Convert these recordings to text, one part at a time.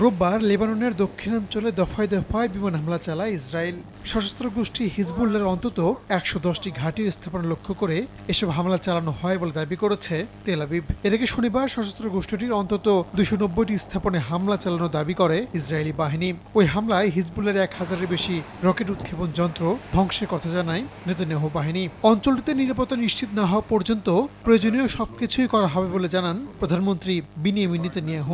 রোববার লেবাননের দক্ষিণাঞ্চলে দফায় দফায় বিমান হামলা চালায় ইসরায়েল সশস্ত্র গোষ্ঠী হিজবুল্লার অন্তত একশো দশটি ঘাঁটি স্থাপন লক্ষ্য করে এসব হামলা চালানো হয় বলে দাবি করেছে তেল আবিব এর আগে শনিবার সশস্ত্র গোষ্ঠীটির অন্তত দুশো নব্বইটি স্থাপনে হামলা চালানো দাবি করে ইসরায়েলি বাহিনী ওই হামলায় হিজবুল্লার এক হাজারের বেশি রকেট উৎক্ষেপণ যন্ত্র ধ্বংসের কথা জানায় নেতানেহ বাহিনী অঞ্চলটিতে নিরাপত্তা নিশ্চিত না হওয়া পর্যন্ত প্রয়োজনীয় সবকিছুই করা হবে বলে জানান প্রধানমন্ত্রী বিনিয়ামিন নেতানিয়াহ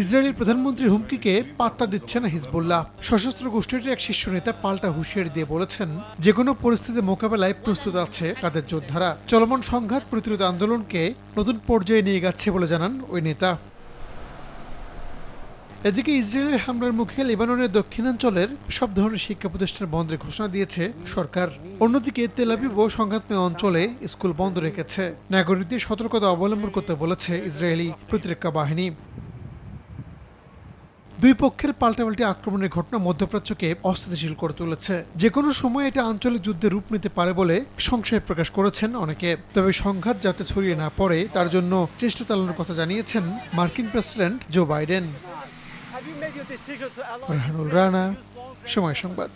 ইসরায়েলের প্রধানমন্ত্রীর হুমকিকে পাত্তা দিচ্ছে না হিজবুল্লাহ সশস্ত্র গোষ্ঠীটির এক শীর্ষ নেতা পাল্টা হুঁশিয়ারি দিয়ে বলেছেন যে কোনো পরিস্থিতি মোকাবেলায় প্রস্তুত আছে তাদের যোদ্ধারা চলমান সংঘাত প্রতিরোধ আন্দোলনকে নতুন পর্যায়ে নিয়ে যাচ্ছে বলে জানান ওই নেতা এদিকে ইসরায়েলের হামলার মুখে লেবাননের দক্ষিণাঞ্চলের সব ধরনের শিক্ষা প্রতিষ্ঠান বন্ধের ঘোষণা দিয়েছে সরকার অন্যদিকে তেলাবি ও সংঘাতময় অঞ্চলে স্কুল বন্ধ রেখেছে নাগরিকদের সতর্কতা অবলম্বন করতে বলেছে ইসরায়েলি প্রতিরক্ষা বাহিনী দুই পক্ষের পাল্টাপাল্টি আক্রমণের ঘটনা মধ্যপ্রাচ্যকে অস্থিতিশীল করে তুলেছে যে কোনো সময় এটা আঞ্চলিক যুদ্ধে রূপ নিতে পারে বলে সংশয় প্রকাশ করেছেন অনেকে তবে সংঘাত যাতে ছড়িয়ে না পড়ে তার জন্য চেষ্টা চালানোর কথা জানিয়েছেন মার্কিন president Joe Biden Rahul Rana, Shomoy Shangbad.